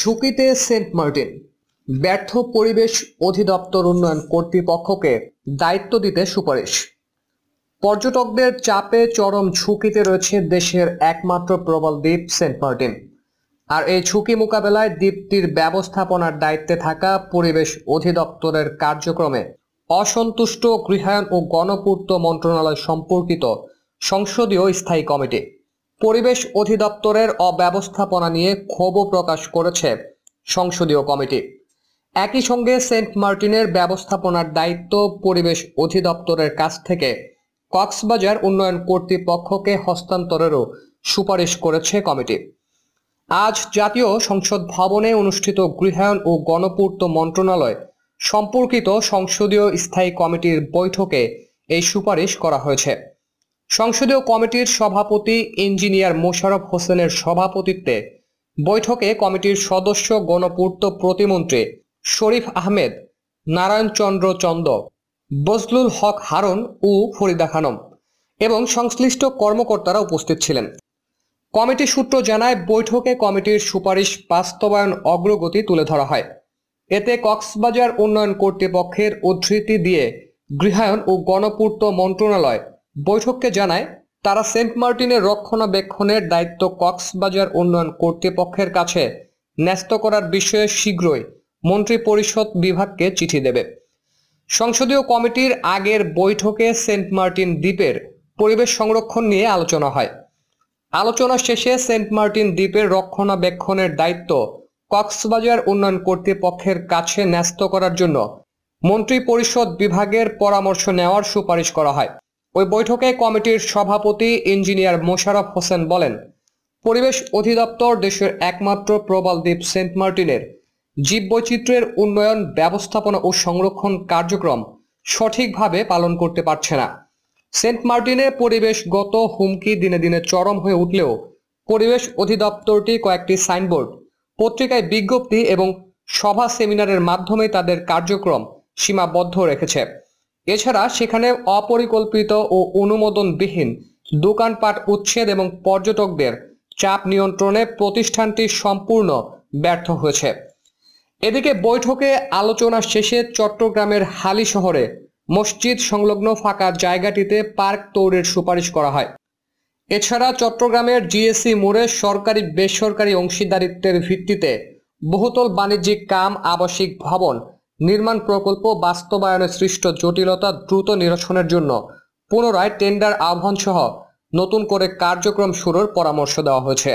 ঝুঁকিতে Saint Martin ব্যর্থ পরিবেশ অধিদপ্তর উন্নয়ন কর্তৃপক্ষকে দায়িত্ব দিতে সুপারিশ পর্যটকদের চাপে চরম ঝুঁকিতে রয়েছে দেশের একমাত্র প্রবল দ্বীপ সেন্ট মার্টিন আর এই ঝুঁকি মোকাবেলায় দ্বীপটির ব্যবস্থাপনার দায়িত্বে থাকা পরিবেশ অধিদপ্তরের কার্যক্রমে অসন্তুষ্ট গৃহায়ন ও গণপূর্ত মন্ত্রণালয় সম্পর্কিত সংসদীয় স্থায়ী কমিটি পরিবেশ অধিদপ্তরের অব্যবস্থাপনা নিয়ে ক্ষোভও প্রকাশ করেছে সংসদীয় কমিটি একই সঙ্গে সেন্ট মার্টিনের ব্যবস্থাপনার দায়িত্ব পরিবেশ অধিদপ্তরের কাছ থেকে কক্সবাজার উন্নয়ন কর্তৃপক্ষকে হস্তান্তরেরও সুপারিশ করেছে কমিটি আজ জাতীয় সংসদ ভবনে অনুষ্ঠিত গৃহায়ণ ও গণপূর্ত মন্ত্রণালয় সম্পর্কিত সংসদীয় স্থায়ী কমিটির বৈঠকে এই সুপারিশ করা হয়েছে সংসদীয় কমিটির সভাপতি ইঞ্জিনিয়ার মোশারফ হোসেনের সভাপতিত্বে বৈঠকে কমিটির সদস্য গণপূর্ত প্রতিমন্ত্রী শরীফ আহমেদ নারায়ণ চন্দ্র চন্দ বজলুল হক হারন ও ফরিদা খানম এবং সংশ্লিষ্ট কর্মকর্তারা উপস্থিত ছিলেন কমিটি সূত্র জানায় বৈঠকে কমিটির সুপারিশ বাস্তবায়ন অগ্রগতি তুলে ধরা হয় এতে কক্সবাজার উন্নয়ন কর্তৃপক্ষের উদ্ধৃতি দিয়ে গৃহায়ন ও গণপূর্ত মন্ত্রণালয় বৈঠককে জানায় তারা সেন্ট মার্টিনের রক্ষণাবেক্ষণের দায়িত্ব কক্সবাজার উন্নয়ন কর্তৃপক্ষের কাছে ন্যস্ত করার বিষয়ে শীঘ্রই মন্ত্রী পরিষদ বিভাগকে চিঠি দেবে সংসদীয় কমিটির আগের বৈঠকে সেন্ট মার্টিন দ্বীপের পরিবেশ সংরক্ষণ নিয়ে আলোচনা হয় আলোচনা শেষে সেন্ট মার্টিন দ্বীপের রক্ষণাবেক্ষণের দায়িত্ব কক্সবাজার উন্নয়ন কর্তৃপক্ষের কাছে ন্যস্ত করার জন্য মন্ত্রী পরিষদ বিভাগের পরামর্শ নেওয়ার সুপারিশ করা হয় ওই বৈঠকে কমিটির সভাপতি ইঞ্জিনিয়ার মোশারফ হোসেন বলেন পরিবেশ অধিদপ্তর দেশের একমাত্র প্রবাল দ্বীপ সেন্ট মার্টিনের জীববৈচিত্র্যের উন্নয়ন ব্যবস্থাপনা ও সংরক্ষণ কার্যক্রম সঠিকভাবে পালন করতে পারছে না সেন্ট মার্টিনের পরিবেশগত হুমকি দিনে দিনে চরম হয়ে উঠলেও পরিবেশ অধিদপ্তরটি কয়েকটি সাইনবোর্ড পত্রিকায় বিজ্ঞপ্তি এবং সভা সেমিনারের মাধ্যমে তাদের কার্যক্রম সীমাবদ্ধ রেখেছে এছাড়া সেখানে অপরিকল্পিত ও অনুমোদনবিহীন দোকানপাট উচ্ছেদ এবং পর্যটকদের চাপ নিয়ন্ত্রণে প্রতিষ্ঠানটি সম্পূর্ণ ব্যর্থ হয়েছে এদিকে বৈঠকে আলোচনা শেষে চট্টগ্রামের হালি শহরে মসজিদ সংলগ্ন ফাঁকা জায়গাটিতে পার্ক তৈরির সুপারিশ করা হয় এছাড়া চট্টগ্রামের জিএসি মোড়ে সরকারি বেসরকারি অংশীদারিত্বের ভিত্তিতে বহুতল বাণিজ্যিক কাম আবাসিক ভবন নির্মাণ প্রকল্প বাস্তবায়নে সৃষ্ট জটিলতা দ্রুত নিরসনের জন্য পুনরায় টেন্ডার আহ্বান সহ নতুন করে কার্যক্রম শুরুর পরামর্শ দেওয়া হয়েছে